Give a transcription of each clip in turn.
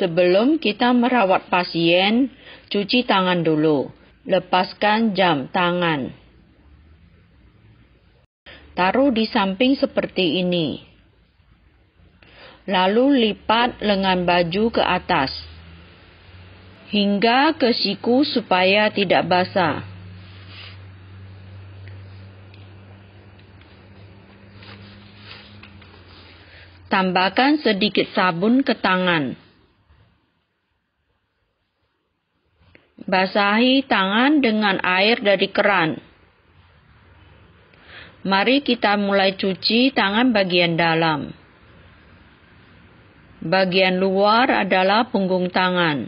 Sebelum kita merawat pasien, cuci tangan dulu. Lepaskan jam tangan. Taruh di samping seperti ini. Lalu lipat lengan baju ke atas. Hingga ke siku supaya tidak basah. Tambahkan sedikit sabun ke tangan. Basahi tangan dengan air dari keran. Mari kita mulai cuci tangan bagian dalam. Bagian luar adalah punggung tangan.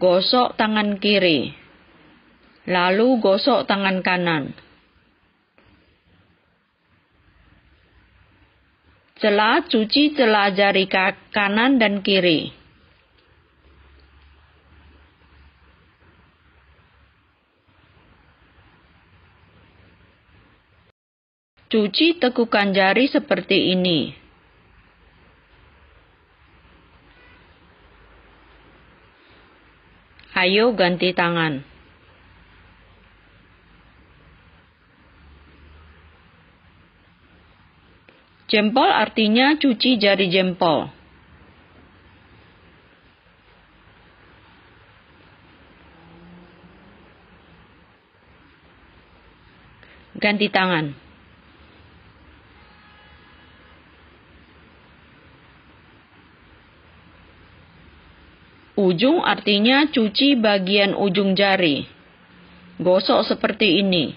Gosok tangan kiri. Lalu gosok tangan kanan. celah cuci celah jari kanan dan kiri. Cuci tekukan jari seperti ini. Ayo ganti tangan. Jempol artinya cuci jari jempol. Ganti tangan. Ujung artinya cuci bagian ujung jari. Gosok seperti ini.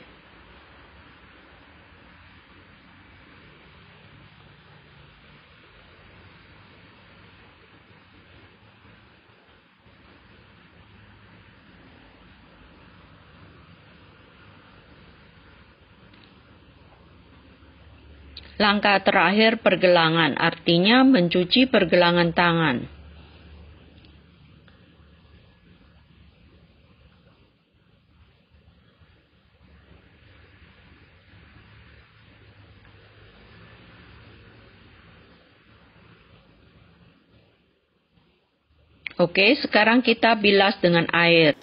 Langkah terakhir pergelangan artinya mencuci pergelangan tangan. Oke, sekarang kita bilas dengan air.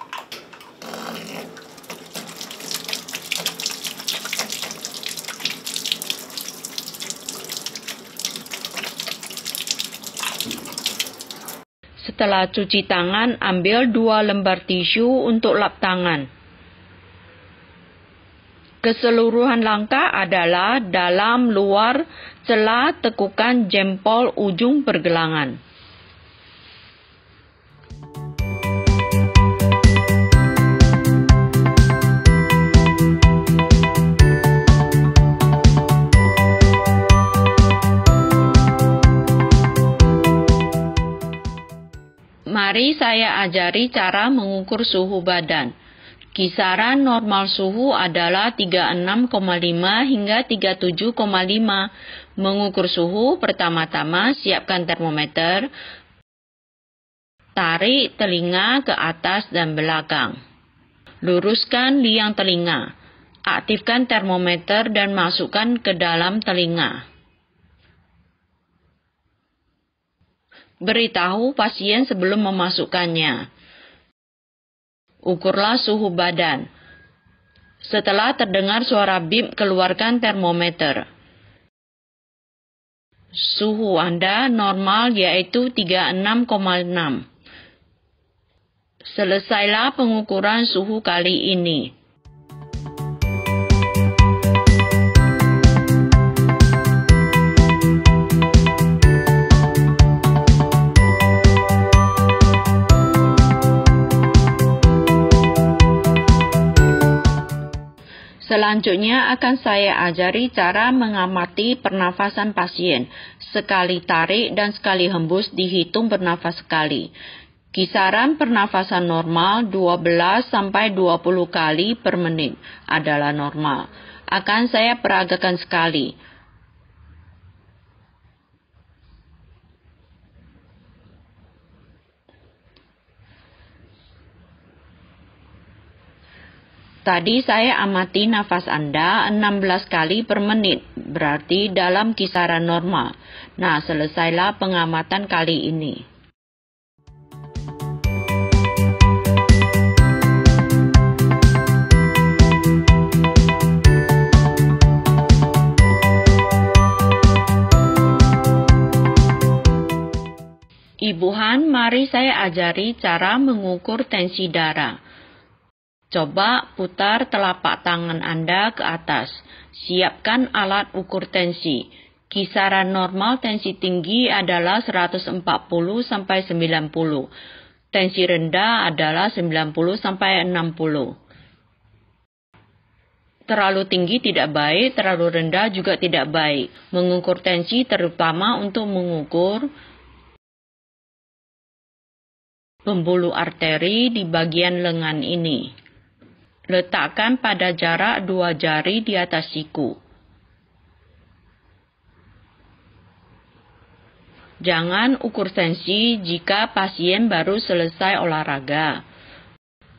Setelah cuci tangan, ambil dua lembar tisu untuk lap tangan. Keseluruhan langkah adalah dalam, luar, celah, tekukan, jempol, ujung pergelangan. hari saya ajari cara mengukur suhu badan. Kisaran normal suhu adalah 36,5 hingga 37,5. Mengukur suhu pertama-tama siapkan termometer, tarik telinga ke atas dan belakang. Luruskan liang telinga, aktifkan termometer dan masukkan ke dalam telinga. Beritahu pasien sebelum memasukkannya. Ukurlah suhu badan. Setelah terdengar suara bip, keluarkan termometer. Suhu Anda normal yaitu 36,6. Selesailah pengukuran suhu kali ini. Selanjutnya akan saya ajari cara mengamati pernafasan pasien. Sekali tarik dan sekali hembus dihitung bernafas sekali. Kisaran pernafasan normal 12 sampai 20 kali per menit adalah normal. Akan saya peragakan sekali. Tadi saya amati nafas Anda 16 kali per menit, berarti dalam kisaran normal. Nah, selesailah pengamatan kali ini. Ibu Han, mari saya ajari cara mengukur tensi darah. Coba putar telapak tangan Anda ke atas. Siapkan alat ukur tensi. Kisaran normal tensi tinggi adalah 140 sampai 90. Tensi rendah adalah 90 sampai 60. Terlalu tinggi tidak baik, terlalu rendah juga tidak baik. Mengukur tensi terutama untuk mengukur pembuluh arteri di bagian lengan ini. Letakkan pada jarak dua jari di atas siku. Jangan ukur tensi jika pasien baru selesai olahraga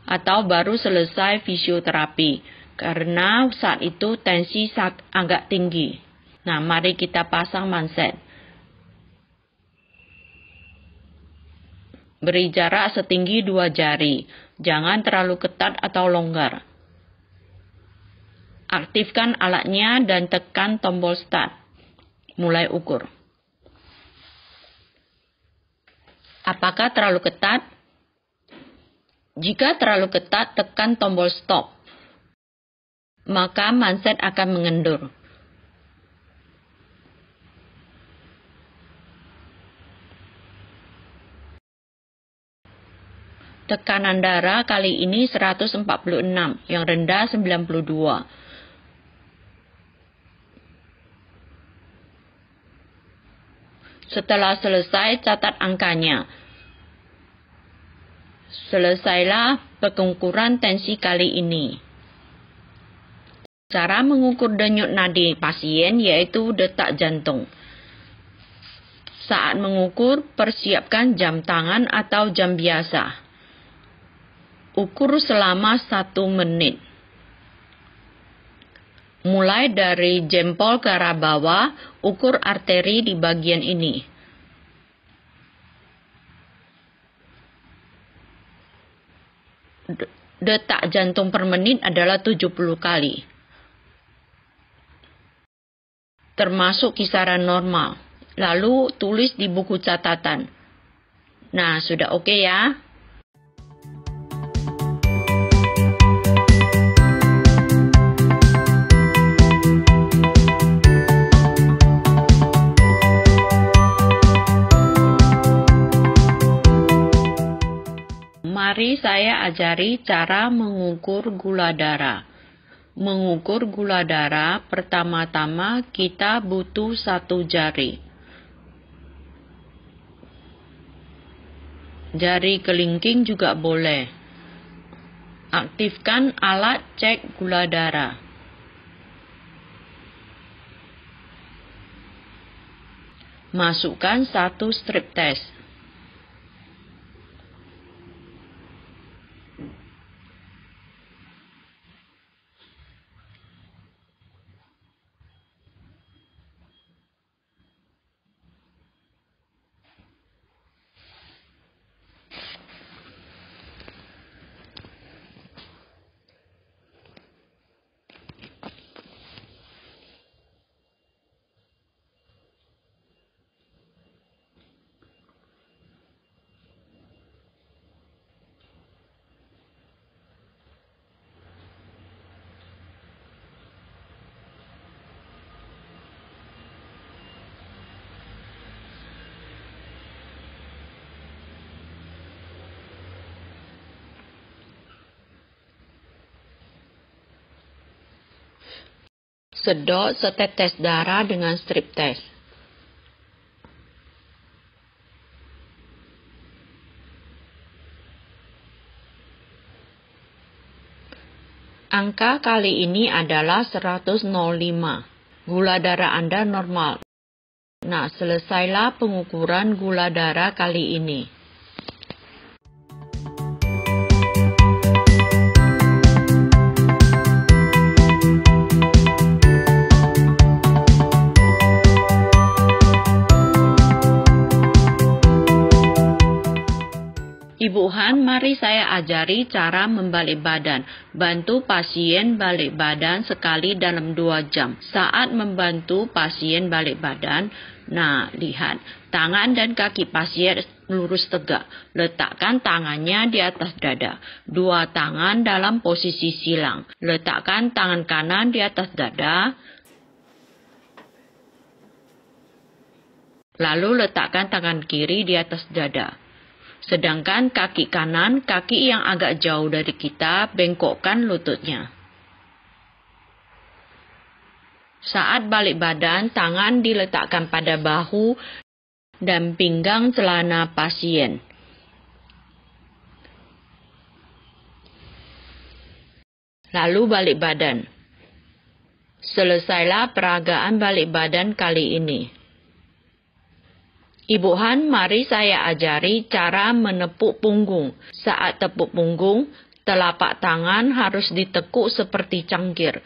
atau baru selesai fisioterapi, karena saat itu tensi agak tinggi. Nah, mari kita pasang manset. beri jarak setinggi dua jari. Jangan terlalu ketat atau longgar. Aktifkan alatnya dan tekan tombol start. Mulai ukur. Apakah terlalu ketat? Jika terlalu ketat, tekan tombol stop. Maka manset akan mengendur. Tekanan darah kali ini 146, yang rendah 92. Setelah selesai, catat angkanya. Selesailah pengukuran tensi kali ini. Cara mengukur denyut nadi pasien yaitu detak jantung. Saat mengukur, persiapkan jam tangan atau jam biasa ukur selama satu menit. Mulai dari jempol ke arah bawah, ukur arteri di bagian ini. Detak jantung per menit adalah 70 kali. Termasuk kisaran normal. Lalu tulis di buku catatan. Nah, sudah oke okay ya. Mari saya ajari cara mengukur gula darah. Mengukur gula darah pertama-tama kita butuh satu jari. Jari kelingking juga boleh. Aktifkan alat cek gula darah. Masukkan satu strip test. sedot setetes darah dengan strip test. Angka kali ini adalah 105. Gula darah Anda normal. Nah, selesailah pengukuran gula darah kali ini. Ibu Han, mari saya ajari cara membalik badan. Bantu pasien balik badan sekali dalam dua jam. Saat membantu pasien balik badan, nah lihat, tangan dan kaki pasien lurus tegak. Letakkan tangannya di atas dada. Dua tangan dalam posisi silang. Letakkan tangan kanan di atas dada. Lalu letakkan tangan kiri di atas dada. Sedangkan kaki kanan, kaki yang agak jauh dari kita, bengkokkan lututnya. Saat balik badan, tangan diletakkan pada bahu dan pinggang celana pasien. Lalu balik badan. Selesailah peragaan balik badan kali ini. Ibu Han, mari saya ajari cara menepuk punggung. Saat tepuk punggung, telapak tangan harus ditekuk seperti cangkir.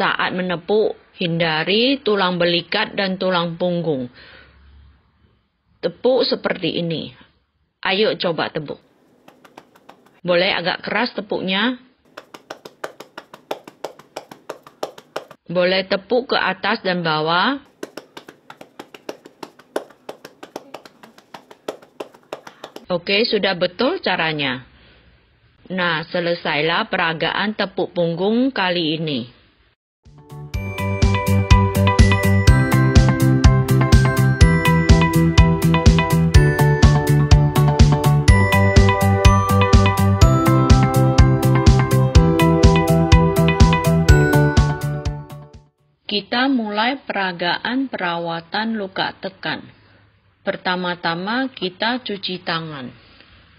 Saat menepuk, hindari tulang belikat dan tulang punggung. Tepuk seperti ini. Ayo coba tepuk. Boleh agak keras tepuknya. Boleh tepuk ke atas dan bawah. Oke, sudah betul caranya. Nah, selesailah peragaan tepuk punggung kali ini. Kita mulai peragaan perawatan luka tekan. Pertama-tama kita cuci tangan.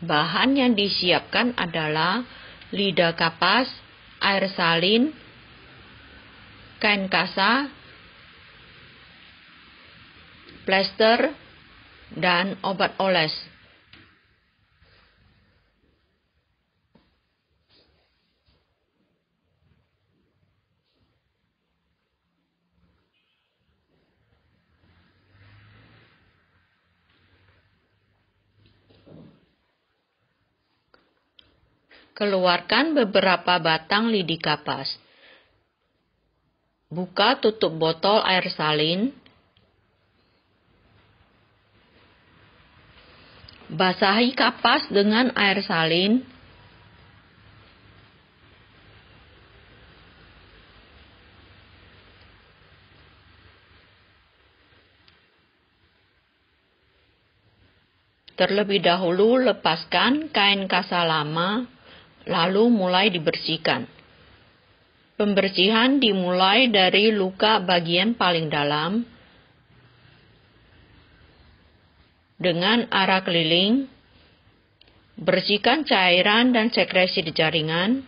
Bahan yang disiapkan adalah lidah kapas, air salin, kain kasa, plester, dan obat oles. Keluarkan beberapa batang lidi kapas. Buka tutup botol air salin. Basahi kapas dengan air salin. Terlebih dahulu lepaskan kain kasa lama lalu mulai dibersihkan. Pembersihan dimulai dari luka bagian paling dalam dengan arah keliling. Bersihkan cairan dan sekresi di jaringan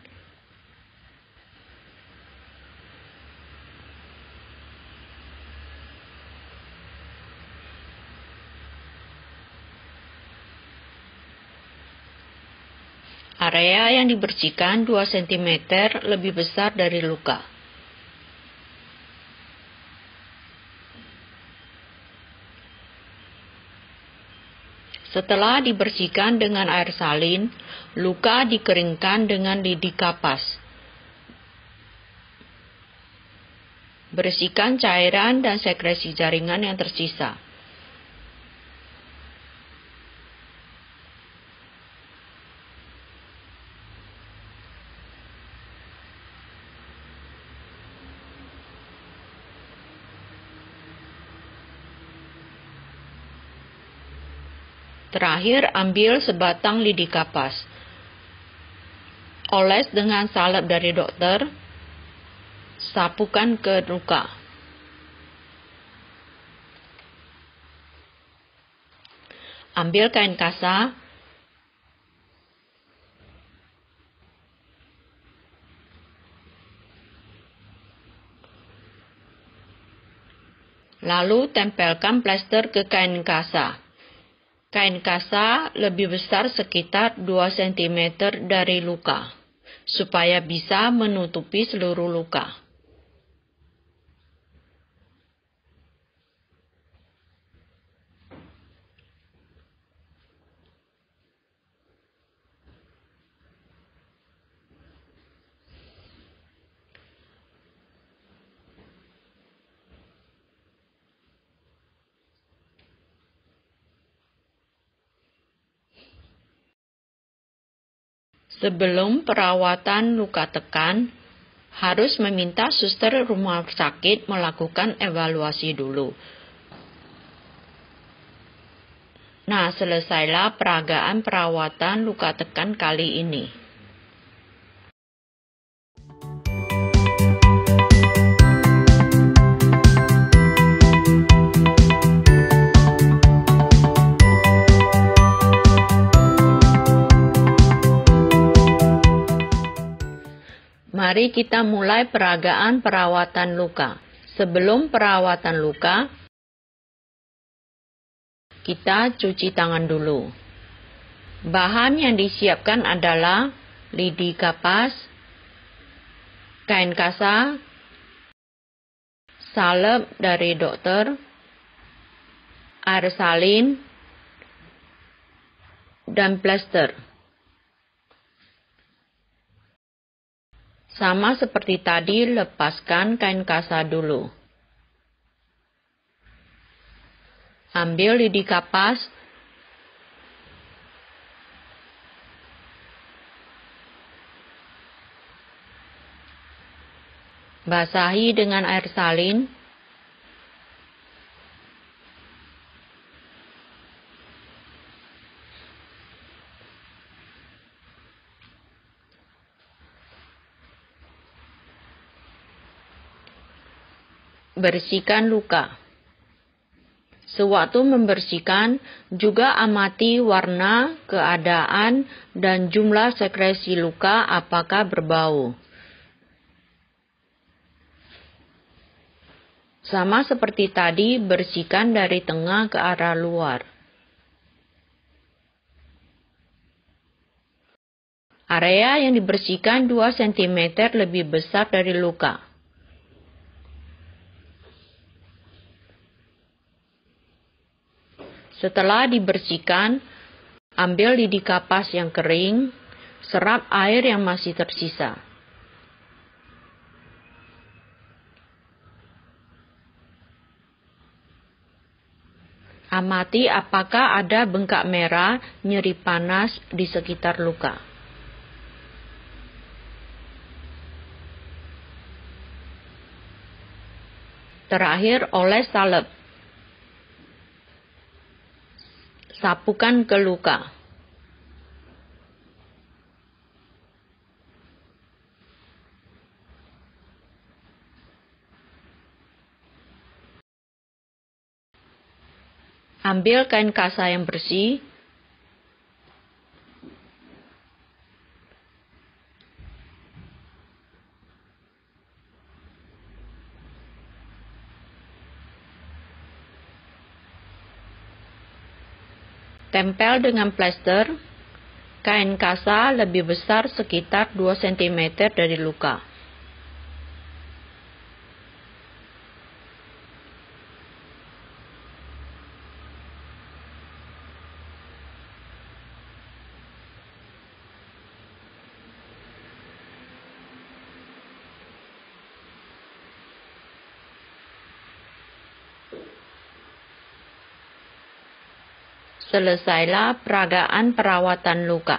Area yang dibersihkan 2 cm lebih besar dari luka. Setelah dibersihkan dengan air salin, luka dikeringkan dengan lidi kapas. Bersihkan cairan dan sekresi jaringan yang tersisa. Terakhir, ambil sebatang lidi kapas. Oles dengan salep dari dokter. Sapukan ke luka. Ambil kain kasa. Lalu tempelkan plester ke kain kasa. Kain kasa lebih besar sekitar 2 cm dari luka, supaya bisa menutupi seluruh luka. Sebelum perawatan luka tekan, harus meminta suster rumah sakit melakukan evaluasi dulu. Nah, selesailah peragaan perawatan luka tekan kali ini. Mari kita mulai peragaan perawatan luka. Sebelum perawatan luka, kita cuci tangan dulu. Bahan yang disiapkan adalah lidi kapas, kain kasa, salep dari dokter, air salin, dan plaster. Sama seperti tadi, lepaskan kain kasa dulu. Ambil lidi kapas, basahi dengan air salin, Bersihkan luka. Sewaktu membersihkan, juga amati warna, keadaan, dan jumlah sekresi luka apakah berbau. Sama seperti tadi, bersihkan dari tengah ke arah luar. Area yang dibersihkan 2 cm lebih besar dari luka. Setelah dibersihkan, ambil lidi kapas yang kering, serap air yang masih tersisa. Amati apakah ada bengkak merah, nyeri panas di sekitar luka. Terakhir, oles salep. sapukan ke luka. Ambil kain kasa yang bersih, Tempel dengan plester, kain kasa lebih besar sekitar 2 cm dari luka. selesailah peragaan perawatan luka.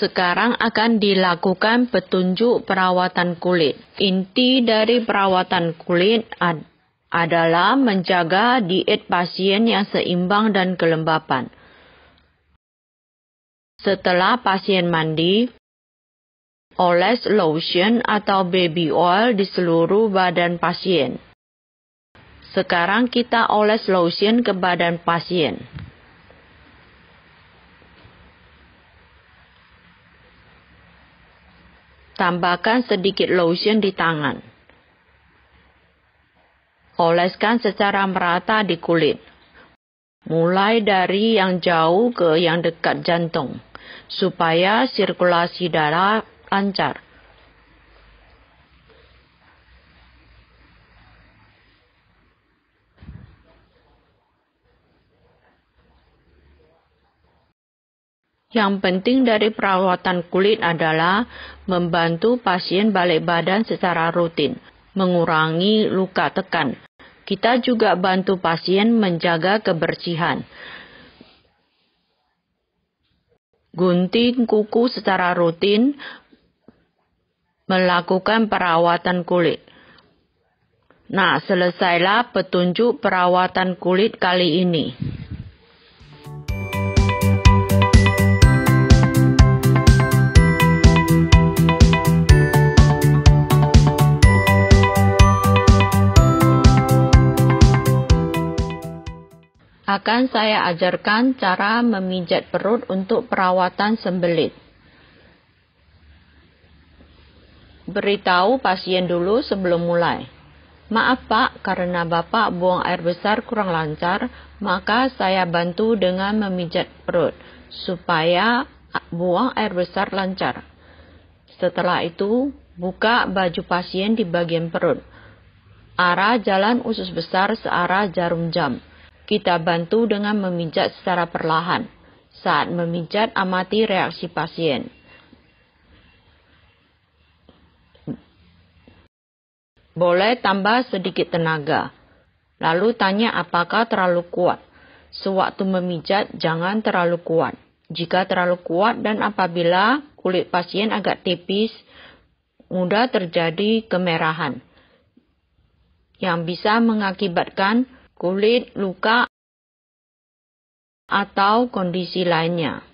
sekarang akan dilakukan petunjuk perawatan kulit. Inti dari perawatan kulit adalah menjaga diet pasien yang seimbang dan kelembapan. Setelah pasien mandi, oles lotion atau baby oil di seluruh badan pasien. Sekarang kita oles lotion ke badan pasien. Tambahkan sedikit lotion di tangan oleskan secara merata di kulit. Mulai dari yang jauh ke yang dekat jantung, supaya sirkulasi darah lancar. Yang penting dari perawatan kulit adalah membantu pasien balik badan secara rutin, mengurangi luka tekan, kita juga bantu pasien menjaga kebersihan. Gunting kuku secara rutin, melakukan perawatan kulit. Nah, selesailah petunjuk perawatan kulit kali ini. akan saya ajarkan cara memijat perut untuk perawatan sembelit. Beritahu pasien dulu sebelum mulai. Maaf Pak, karena Bapak buang air besar kurang lancar, maka saya bantu dengan memijat perut supaya buang air besar lancar. Setelah itu, buka baju pasien di bagian perut. Arah jalan usus besar searah jarum jam. Kita bantu dengan memijat secara perlahan. Saat memijat, amati reaksi pasien. Boleh tambah sedikit tenaga. Lalu tanya apakah terlalu kuat. Sewaktu memijat, jangan terlalu kuat. Jika terlalu kuat dan apabila kulit pasien agak tipis, mudah terjadi kemerahan yang bisa mengakibatkan kulit, luka, atau kondisi lainnya.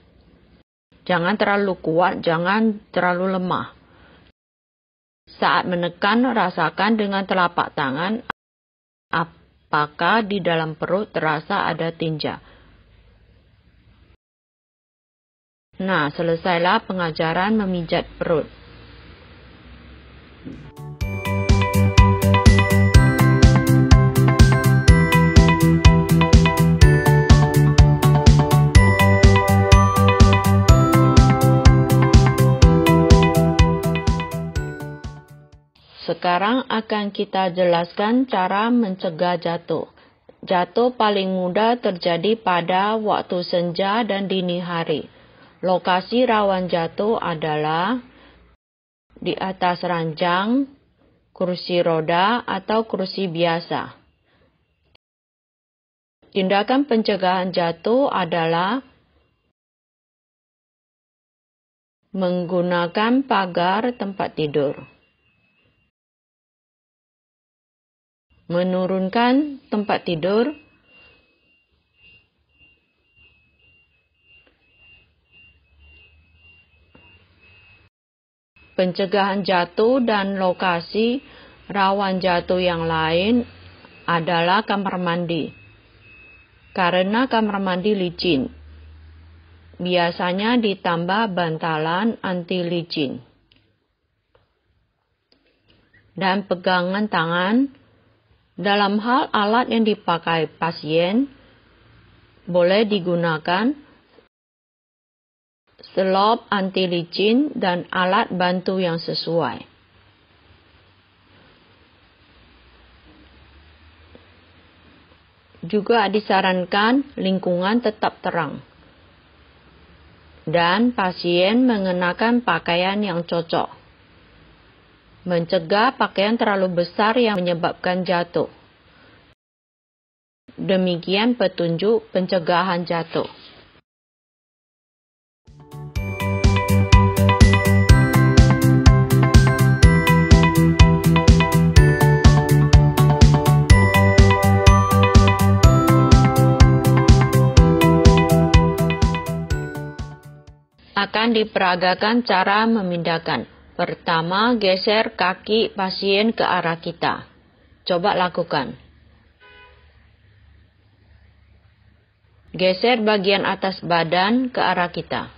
Jangan terlalu kuat, jangan terlalu lemah. Saat menekan, rasakan dengan telapak tangan apakah di dalam perut terasa ada tinja. Nah, selesailah pengajaran memijat perut. Sekarang akan kita jelaskan cara mencegah jatuh. Jatuh paling mudah terjadi pada waktu senja dan dini hari. Lokasi rawan jatuh adalah di atas ranjang, kursi roda, atau kursi biasa. Tindakan pencegahan jatuh adalah menggunakan pagar tempat tidur. menurunkan tempat tidur, pencegahan jatuh dan lokasi rawan jatuh yang lain adalah kamar mandi. Karena kamar mandi licin, biasanya ditambah bantalan anti licin. Dan pegangan tangan dalam hal alat yang dipakai pasien boleh digunakan selop anti licin dan alat bantu yang sesuai. Juga disarankan lingkungan tetap terang dan pasien mengenakan pakaian yang cocok mencegah pakaian terlalu besar yang menyebabkan jatuh. Demikian petunjuk pencegahan jatuh. akan diperagakan cara memindahkan. Pertama, geser kaki pasien ke arah kita. Coba lakukan. Geser bagian atas badan ke arah kita.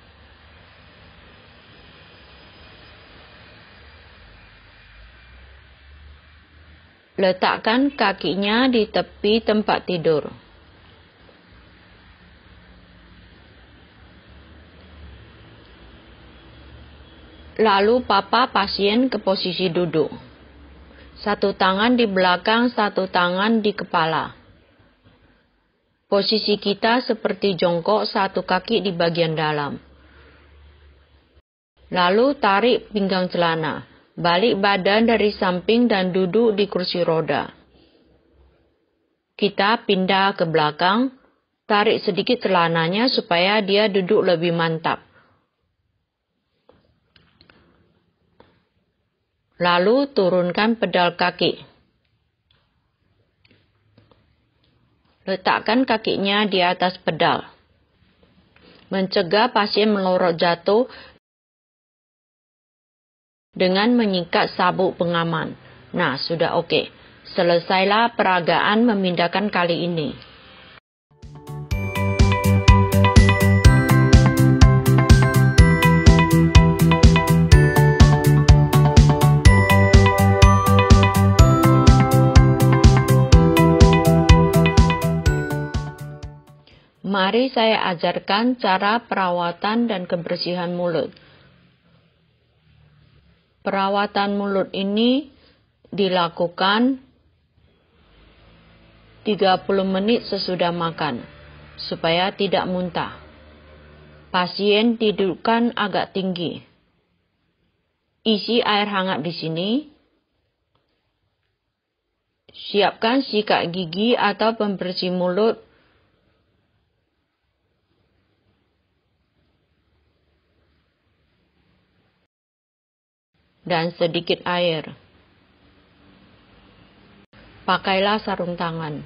Letakkan kakinya di tepi tempat tidur. Lalu papa pasien ke posisi duduk. Satu tangan di belakang, satu tangan di kepala. Posisi kita seperti jongkok satu kaki di bagian dalam. Lalu tarik pinggang celana, balik badan dari samping dan duduk di kursi roda. Kita pindah ke belakang, tarik sedikit celananya supaya dia duduk lebih mantap. Lalu turunkan pedal kaki. Letakkan kakinya di atas pedal. Mencegah pasien melorot jatuh dengan menyikat sabuk pengaman. Nah, sudah oke. Okay. Selesailah peragaan memindahkan kali ini. Mari saya ajarkan cara perawatan dan kebersihan mulut. Perawatan mulut ini dilakukan 30 menit sesudah makan, supaya tidak muntah. Pasien didudukkan agak tinggi. Isi air hangat di sini. Siapkan sikat gigi atau pembersih mulut dan sedikit air. Pakailah sarung tangan.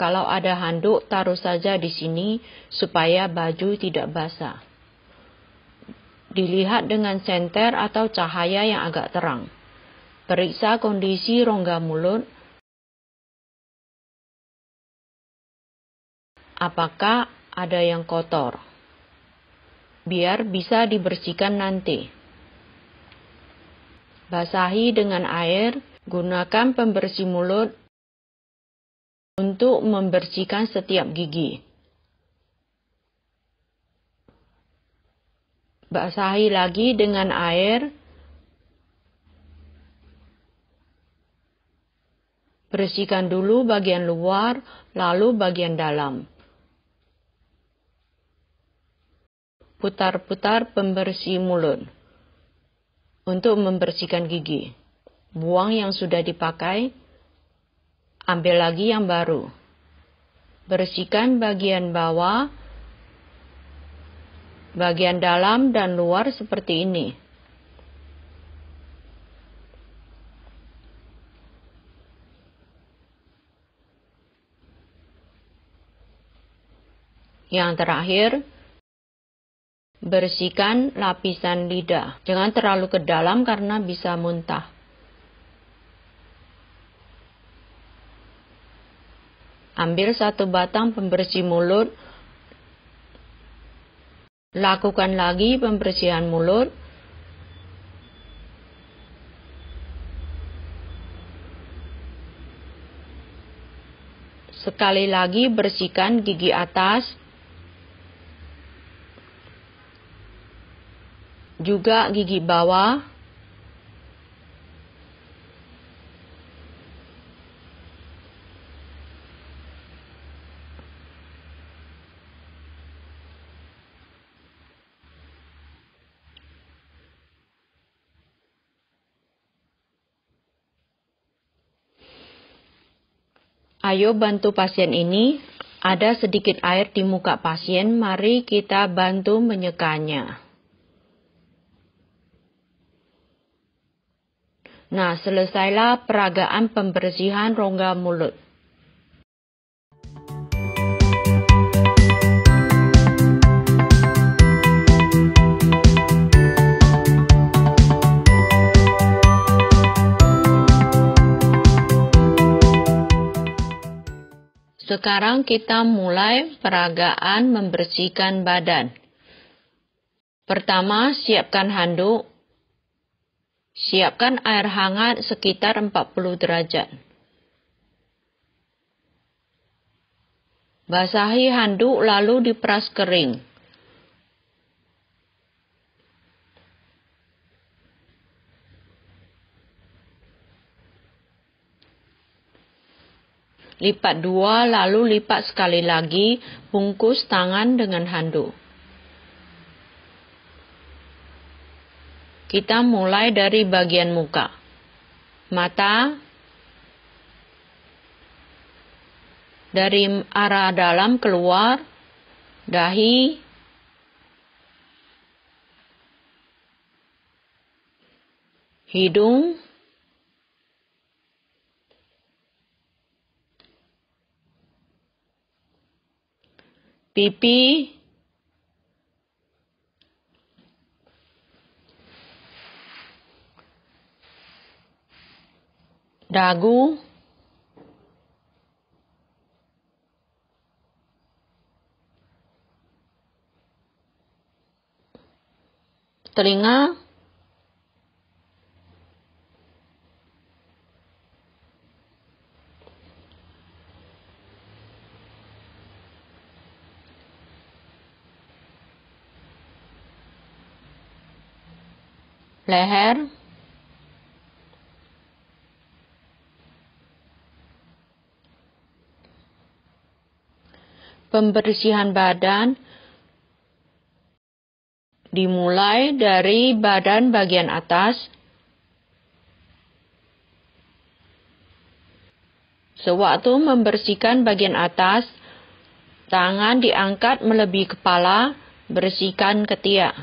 Kalau ada handuk, taruh saja di sini supaya baju tidak basah. Dilihat dengan senter atau cahaya yang agak terang. Periksa kondisi rongga mulut, apakah ada yang kotor, biar bisa dibersihkan nanti. Basahi dengan air, gunakan pembersih mulut untuk membersihkan setiap gigi. Basahi lagi dengan air, Bersihkan dulu bagian luar, lalu bagian dalam. putar-putar pembersih mulut untuk membersihkan gigi. Buang yang sudah dipakai, ambil lagi yang baru. Bersihkan bagian bawah, bagian dalam dan luar seperti ini. Yang terakhir, Bersihkan lapisan lidah. Jangan terlalu ke dalam karena bisa muntah. Ambil satu batang pembersih mulut. Lakukan lagi pembersihan mulut. Sekali lagi bersihkan gigi atas juga gigi bawah, Ayo bantu pasien ini. Ada sedikit air di muka pasien, mari kita bantu menyekanya. Nah, selesailah peragaan pembersihan rongga mulut. Sekarang kita mulai peragaan membersihkan badan. Pertama, siapkan handuk Siapkan air hangat sekitar 40 derajat. Basahi handuk lalu diperas kering. Lipat dua lalu lipat sekali lagi, bungkus tangan dengan handuk. Kita mulai dari bagian muka. Mata dari arah dalam keluar, dahi, hidung, pipi, dagu, telinga, leher, pembersihan badan dimulai dari badan bagian atas, Sewaktu membersihkan bagian atas, tangan diangkat melebihi kepala, bersihkan ketiak.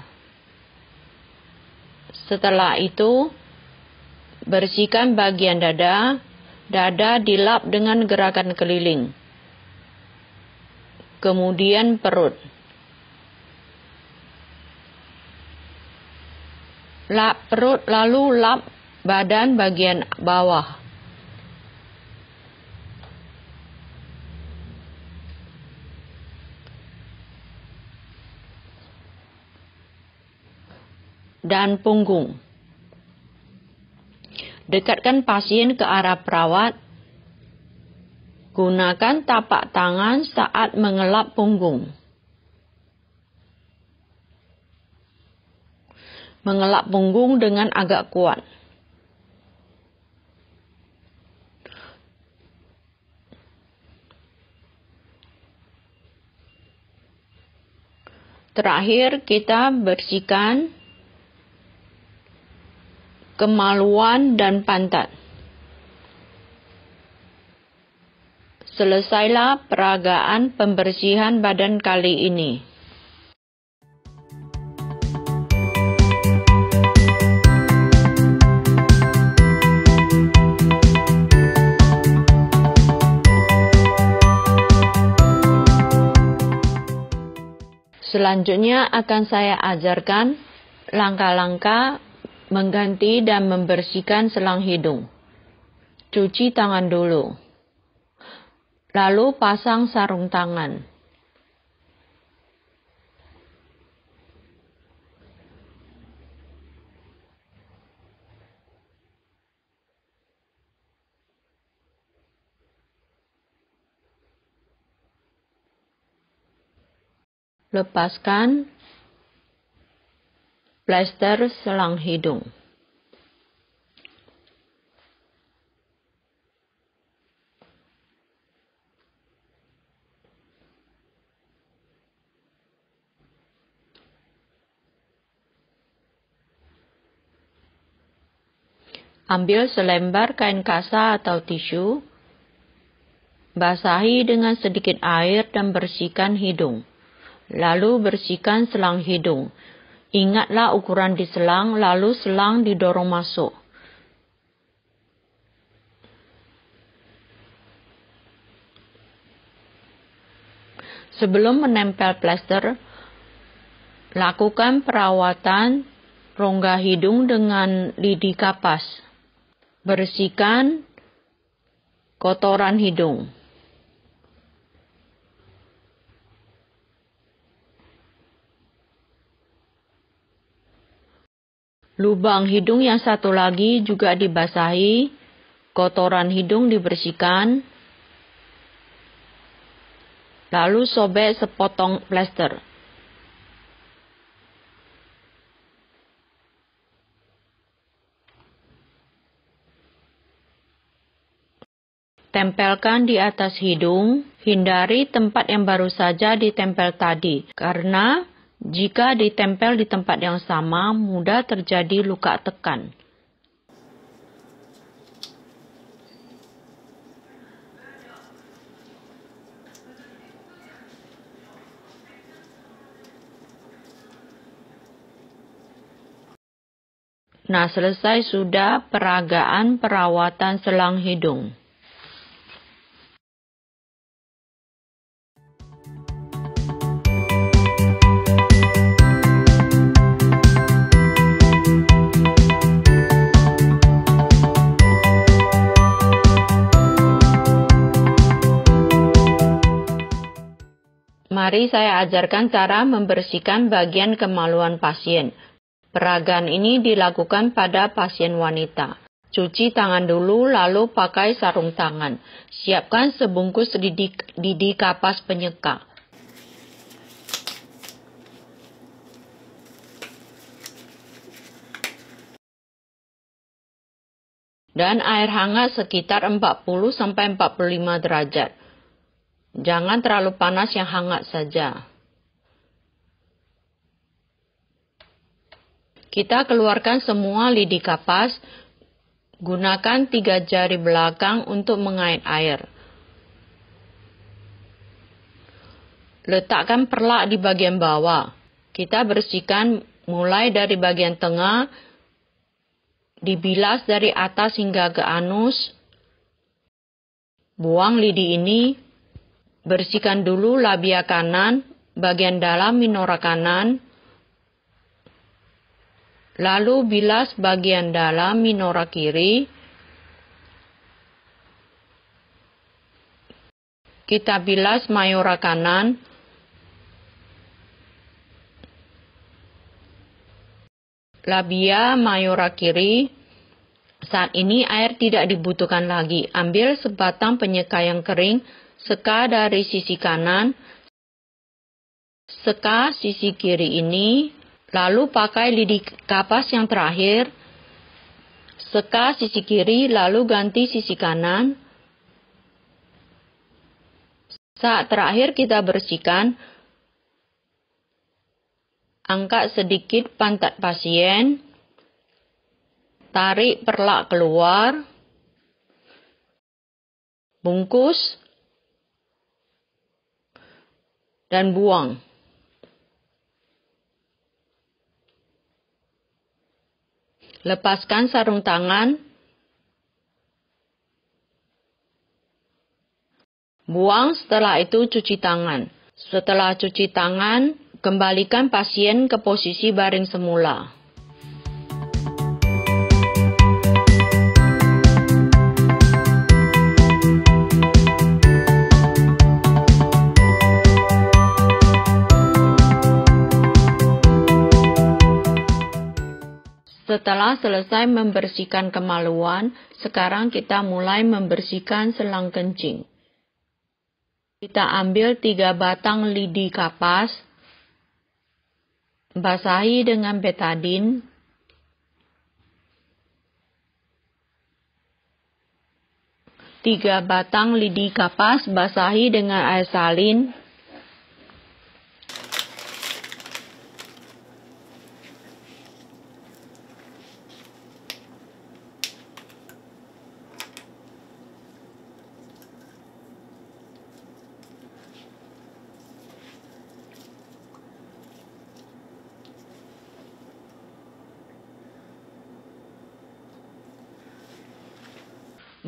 Setelah itu, bersihkan bagian dada, dada dilap dengan gerakan keliling kemudian perut. Lap perut lalu lap badan bagian bawah. dan punggung. Dekatkan pasien ke arah perawat Gunakan tapak tangan saat mengelap punggung. Mengelap punggung dengan agak kuat. Terakhir, kita bersihkan kemaluan dan pantat. Selesailah peragaan pembersihan badan kali ini. Selanjutnya akan saya ajarkan langkah-langkah mengganti dan membersihkan selang hidung. Cuci tangan dulu lalu pasang sarung tangan. Lepaskan plester selang hidung. Ambil selembar kain kasa atau tisu, basahi dengan sedikit air dan bersihkan hidung. Lalu bersihkan selang hidung. Ingatlah ukuran di selang, lalu selang didorong masuk. Sebelum menempel plester, lakukan perawatan rongga hidung dengan lidi kapas. Bersihkan kotoran hidung. Lubang hidung yang satu lagi juga dibasahi, kotoran hidung dibersihkan, lalu sobek sepotong plester. Tempelkan di atas hidung, hindari tempat yang baru saja ditempel tadi, karena jika ditempel di tempat yang sama, mudah terjadi luka tekan. Nah, selesai sudah peragaan perawatan selang hidung. Mari saya ajarkan cara membersihkan bagian kemaluan pasien. Peragaan ini dilakukan pada pasien wanita. Cuci tangan dulu, lalu pakai sarung tangan. Siapkan sebungkus didik, didik kapas penyeka. Dan air hangat sekitar 40-45 derajat. Jangan terlalu panas yang hangat saja. Kita keluarkan semua lidi kapas. Gunakan tiga jari belakang untuk mengait air. Letakkan perlak di bagian bawah. Kita bersihkan mulai dari bagian tengah, dibilas dari atas hingga ke anus. Buang lidi ini Bersihkan dulu labia kanan, bagian dalam minora kanan, lalu bilas bagian dalam minora kiri. Kita bilas mayora kanan. Labia mayora kiri. Saat ini air tidak dibutuhkan lagi. Ambil sebatang penyeka yang kering, Seka dari sisi kanan, seka sisi kiri ini, lalu pakai lidi kapas yang terakhir, seka sisi kiri, lalu ganti sisi kanan. Saat terakhir kita bersihkan, angkat sedikit pantat pasien, tarik perlak keluar, bungkus, dan buang. Lepaskan sarung tangan. Buang setelah itu cuci tangan. Setelah cuci tangan, kembalikan pasien ke posisi baring semula. Setelah selesai membersihkan kemaluan, sekarang kita mulai membersihkan selang kencing. Kita ambil tiga batang lidi kapas, basahi dengan betadin, tiga batang lidi kapas basahi dengan air salin,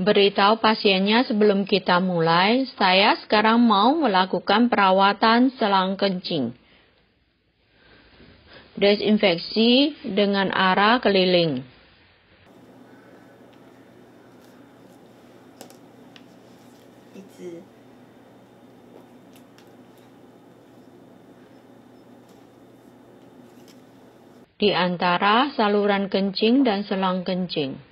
Beritahu pasiennya sebelum kita mulai, saya sekarang mau melakukan perawatan selang kencing. Desinfeksi dengan arah keliling. Di antara saluran kencing dan selang kencing.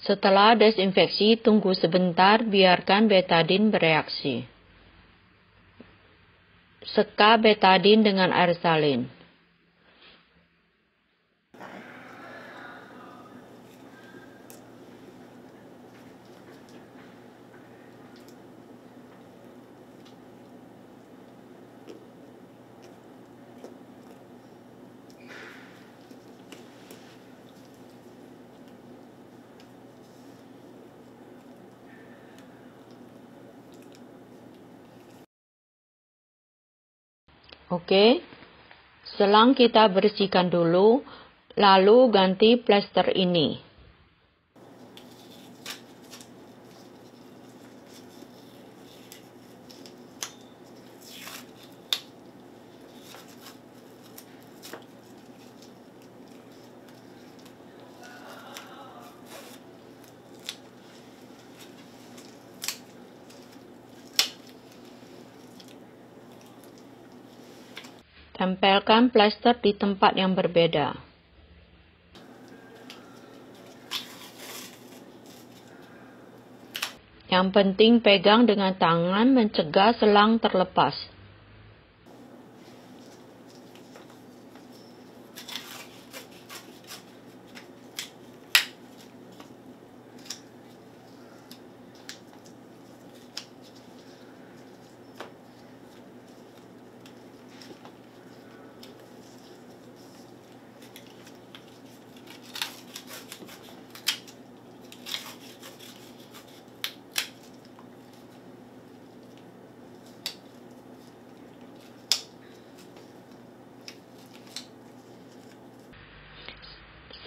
Setelah desinfeksi, tunggu sebentar, biarkan betadin bereaksi. Seka betadin dengan air salin. Oke. Selang kita bersihkan dulu, lalu ganti plester ini. tempelkan plester di tempat yang berbeda. Yang penting pegang dengan tangan mencegah selang terlepas.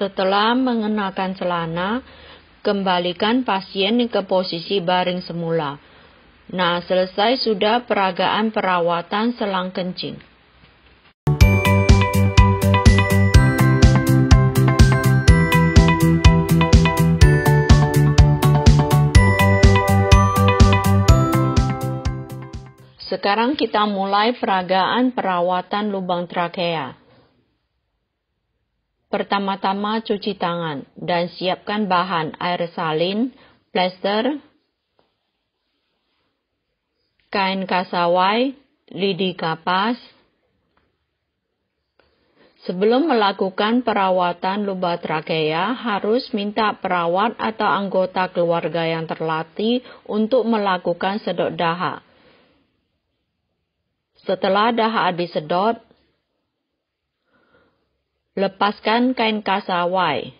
Setelah mengenakan celana, kembalikan pasien ke posisi baring semula. Nah, selesai sudah peragaan perawatan selang kencing. Sekarang kita mulai peragaan perawatan lubang trakea. Pertama-tama cuci tangan dan siapkan bahan air salin, plester, kain kasawai, lidi kapas. Sebelum melakukan perawatan lubang trakea, harus minta perawat atau anggota keluarga yang terlatih untuk melakukan sedot dahak. Setelah dahak disedot, Lepaskan kain kasawai.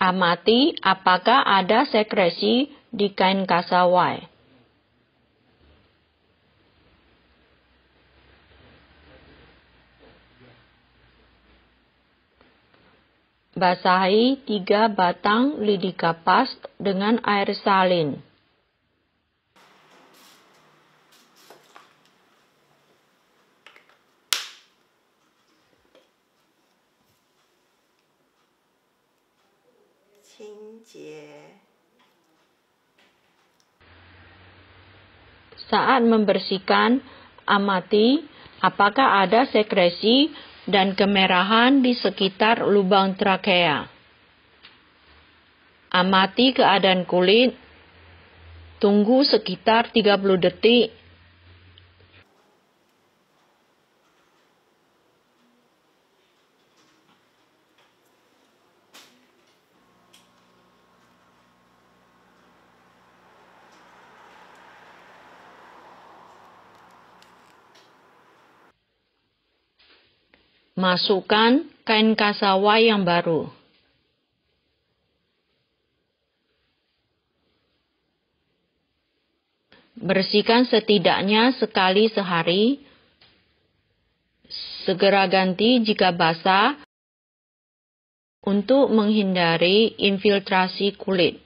Amati apakah ada sekresi di kain kasawai. Basahi tiga batang lidi kapas dengan air salin. Saat membersihkan, amati apakah ada sekresi dan kemerahan di sekitar lubang trakea. Amati keadaan kulit, tunggu sekitar 30 detik Masukkan kain kasawa yang baru. Bersihkan setidaknya sekali sehari. Segera ganti jika basah untuk menghindari infiltrasi kulit.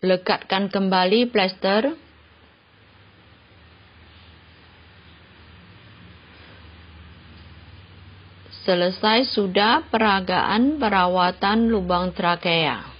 Lekatkan kembali plester. Selesai sudah peragaan perawatan lubang trakea.